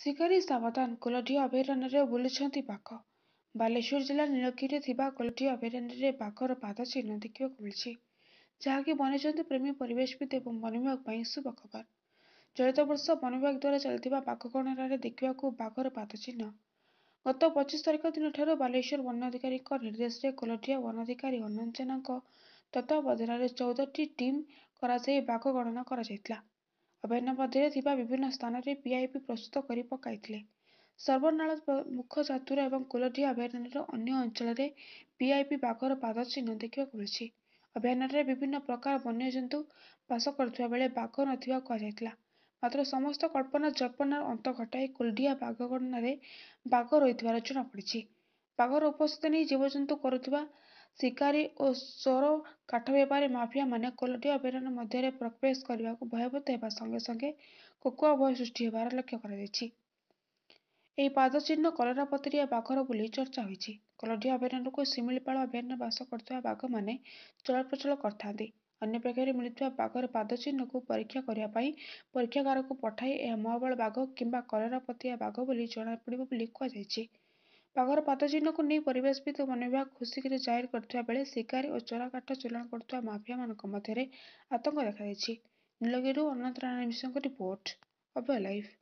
ଶିକାରୀ ସାବଧାନ କୁଲଟିଆ ଅଭୟାରଣ୍ୟରେ ବୁଲୁଛନ୍ତି ବାଘ ବାଲେଶ୍ୱର ଜିଲ୍ଲା ନୀଳଗିରିରେ ଥିବା କୁଲଟିଆ ଅଭୟାରଣ୍ୟରେ ବାଘର ପାଦ ଚିହ୍ନ ଦେଖିବାକୁ ମିଳିଛି ଯାହାକି ବନ୍ୟଜନ୍ତୁ ପ୍ରେମୀ ପରିବେଶବିତ ଏବଂ ବନ ବିଭାଗ ପାଇଁ ଶୁଭ ଖବର ଚଳିତ ବର୍ଷ ବନ ବିଭାଗ ଦ୍ୱାରା ଚାଲିଥିବା ବାଘ ଗଣନାରେ ଦେଖିବାକୁ ବାଘର ପାଦ ଚିହ୍ନ ଗତ ପଚିଶ ତାରିଖ ଦିନଠାରୁ ବାଲେଶ୍ୱର ବନ ଅଧିକାରୀଙ୍କ ନିର୍ଦ୍ଦେଶରେ କୁଲଟିଆ ବନ ଅଧିକାରୀ ଅନଞ୍ଜନାଙ୍କ ତତ୍ତ୍ୱାବଧାନରେ ଚଉଦଟି ଟିମ୍ କରାଯାଇ ବାଘ ଗଣନା କରାଯାଇଥିଲା ଅଭୟାନ୍ୟପଦରେ ଥିବା ବିଭିନ୍ନ ସ୍ଥାନରେ ପିଆଇପି ପ୍ରସ୍ତୁତ କରି ପକାଇଥିଲେ ସର୍ବନାଳ ମୁଖ ଚାତୁରା ଏବଂ କୁଲଟିଆ ଅଭୟାରଣ୍ୟର ଅନ୍ୟ ଅଞ୍ଚଳରେ ପିଆଇପି ବାଘର ପାଦ ଚିହ୍ନ ଦେଖିବାକୁ ମିଳିଛି ଅଭୟାରଣ୍ୟରେ ବିଭିନ୍ନ ପ୍ରକାର ବନ୍ୟଜନ୍ତୁ ବାସ କରୁଥିବା ବେଳେ ବାଘ ନଥିବା କୁହାଯାଇଥିଲା ମାତ୍ର ସମସ୍ତ କଳ୍ପନା ଜଳ୍ପନାର ଅନ୍ତ ଘଟାଇ କୁଲଡିଆ ବାଘ ଗଣନାରେ ବାଘ ରହିଥିବାର ଜଣାପଡ଼ିଛି ବାଘର ଉପସ୍ଥିତି ନେଇ ଜୀବଜନ୍ତୁ କରୁଥିବା ଶିକାରୀ ଓ ସୋର କାଠ ବେପାରୀ ମାଫିଆ ମାନେ କୋଲଟି ଅଭୟାରଣ୍ୟ ମଧ୍ୟରେ ପ୍ରବେଶ କରିବାକୁ ଭୟଭୀତ ହେବା ସଙ୍ଗେ ସଙ୍ଗେ କୋକୁଆ ଭୟ ସୃଷ୍ଟି ହେବାର ଲକ୍ଷ୍ୟ କରାଯାଇଛି ଏହି ପାଦ ପାଦଚିହ୍ନ କଲରାପତରିଆ ବାଘର ବୋଲି ଚର୍ଚ୍ଚା ହୋଇଛି କଲଟିଆ ଅଭୟାରଣ୍ୟକୁ ଶିମିଳିପାଳ ଅଭୟାରଣ୍ୟ ବାସ କରୁଥିବା ବାଘମାନେ ଚଳପ୍ରଚଳ କରିଥାନ୍ତି ଅନ୍ୟ ପକ୍ଷରେ ମିଳିଥିବା ବାଘର ପାଦଚିହ୍ନକୁ ପରୀକ୍ଷା କରିବା ପାଇଁ ପରୀକ୍ଷାଗାରକୁ ପଠାଇ ଏହା ମହାବଳ ବାଘ କିମ୍ବା କଲରା କଲରାପତରିଆ ବାଘ ବୋଲି ଜଣାପଡ଼ିବ ବୋଲି କୁହାଯାଇଛି ବାଘର ଚିହ୍ନକୁ ନେଇ ପରିବେଶବିତ ବନ ବିଭାଗ ଖୁସିକିରି ଜାହିର କରିଥିବା ବେଳେ ଶିକାରୀ ଓ ଚୋରା କାଠ ଚଲାଣ କରୁଥିବା ମାଫିଆମାନଙ୍କ ମଧ୍ୟରେ ଆତଙ୍କ ଦେଖାଦେଇଛି ନୀଳଗିରିରୁ ଅନନ୍ତ ନାରାୟଣ ମିଶ୍ରଙ୍କ ରିପୋର୍ଟ ଅଭୟ ଲାଇଭ୍